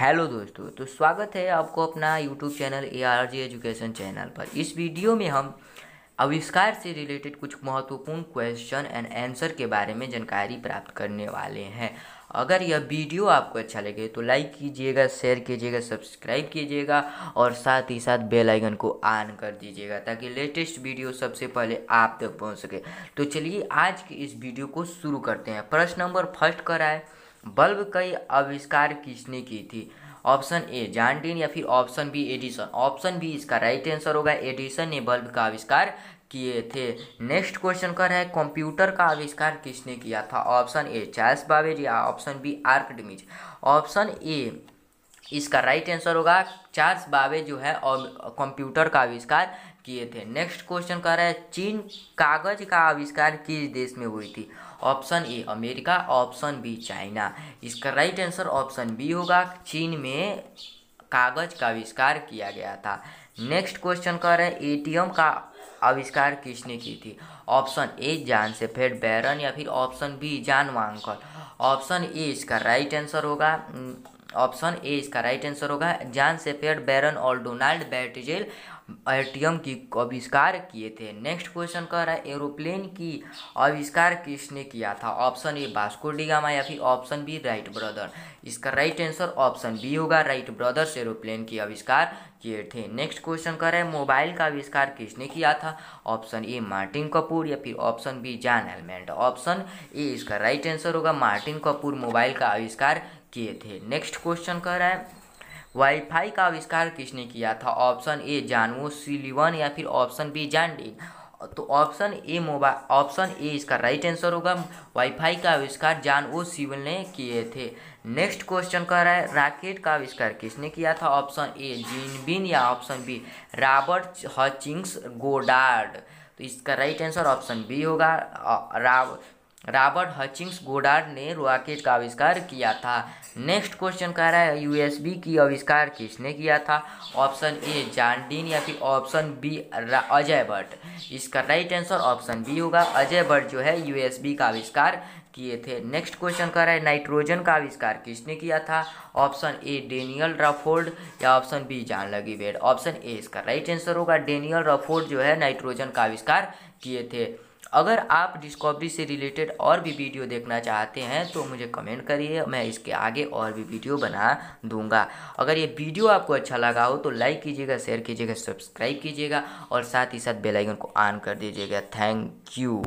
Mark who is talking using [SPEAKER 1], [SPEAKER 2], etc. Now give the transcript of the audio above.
[SPEAKER 1] hello दोस्तों तो स्वागत है आपको अपना YouTube channel A R G education channel पर इस वीडियो में हम आविष्कार से रिलेटेड कुछ महत्वपूर्ण क्वेश्चन एंड आंसर के बारे में जानकारी प्राप्त करने वाले हैं अगर यह वीडियो आपको अच्छा लगे तो लाइक कीजिएगा शेयर कीजिएगा सब्सक्राइब कीजिएगा और साथ ही साथ बेल आइकन को ऑन कर दीजिएगा ताकि लेटेस्ट वीडियो सबसे पहले आप तक पहुंच सके तो चलिए आज के इस वीडियो को शुरू करते हैं प्रश्न नंबर फर्स्ट कर आए बल्ब कई आविष्कार किसने की थी ऑप्शन ए जॉन्टीन या फिर option B Edison option B इसका राइट आंसर होगा एडिसन ने बल्ब का आविष्कार किए थे नेक्स्ट क्वेश्चन कर है कंप्यूटर का आविष्कार किसने किया था ऑप्शन ए चार्ल्स बावेज या ऑप्शन बी आर्कडिमिज ऑप्शन ए इसका राइट आंसर होगा चार्ल्स बाबे जो है और कंप्यूटर का आविष्कार किए थे नेक्स्ट क्वेश्चन कह रहा है चीन कागज का आविष्कार किस देश में हुई थी option A America option B China इसका राइट आंसर ऑप्शन बी होगा चीन में कागज का आविष्कार किया गया था नेक्स्ट क्वेश्चन कह रहे हैं एम का आविष्कार किसने की थी ऑप्शन ए जान से फेड बैरन या फिर ऑप्शन बी जान वांगकर ऑप्शन ए इसका राइट आंसर होगा ऑप्शन ए इसका राइट आंसर होगा जान पेड बैरन और डोनाल्ड बैटजेल एटीएम की आविष्कार किए थे नेक्स्ट क्वेश्चन कह रहा है एरोप्लेन की आविष्कार किसने किया था ऑप्शन ए बास्को डिगामा या फिर ऑप्शन बी राइट ब्रदर इसका राइट आंसर ऑप्शन बी होगा राइट ब्रदर्स एरोप्लेन की आविष्कार किए थे नेक्स्ट क्वेश्चन कह रहा है मोबाइल का आविष्कार किसने किया था ऑप्शन ए मार्टिन कपूर या फिर ऑप्शन बी जान एलमेंट ऑप्शन ए इसका राइट आंसर होगा मार्टिन कपूर मोबाइल का आविष्कार किए थे नेक्स्ट क्वेश्चन कह रहा है वाईफाई का आविष्कार किसने किया था ऑप्शन ए जानवो सिलिवन या फिर ऑप्शन बी जानडिन तो option A mobile option A इसका राइट आंसर होगा वाईफाई का आविष्कार जान ओ सिविल ने किए थे नेक्स्ट क्वेश्चन कह रहा है राकेट का आविष्कार किसने किया था ऑप्शन ए जिनबिन या option B Robert Hutchings Goddard तो इसका राइट आंसर ऑप्शन बी होगा रॉबर्ट हचिंग्स गोडार्ड ने रॉकेट का आविष्कार किया था नेक्स्ट क्वेश्चन कह रहा है यूएसबी की आविष्कार किसने किया था ऑप्शन ए जानडीन या फिर ऑप्शन बी अजय भट्ट इसका राइट आंसर ऑप्शन बी होगा अजय भट्ट जो है यूएसबी का आविष्कार किए थे नेक्स्ट क्वेश्चन कह रहा है नाइट्रोजन का आविष्कार किसने किया था ऑप्शन ए डेनियल रफोर्ड या ऑप्शन बी जान लगी बेड ऑप्शन ए इसका राइट आंसर होगा डेनियल रफोर्ड जो है नाइट्रोजन का आविष्कार किए थे अगर आप डिस्कवरी से रिलेटेड और भी वीडियो देखना चाहते हैं तो मुझे कमेंट करिए मैं इसके आगे और भी वीडियो बना दूंगा अगर ये वीडियो आपको अच्छा लगा हो तो लाइक कीजिएगा शेयर कीजिएगा सब्सक्राइब कीजिएगा और साथ ही साथ बेलाइकन को ऑन कर दीजिएगा थैंक यू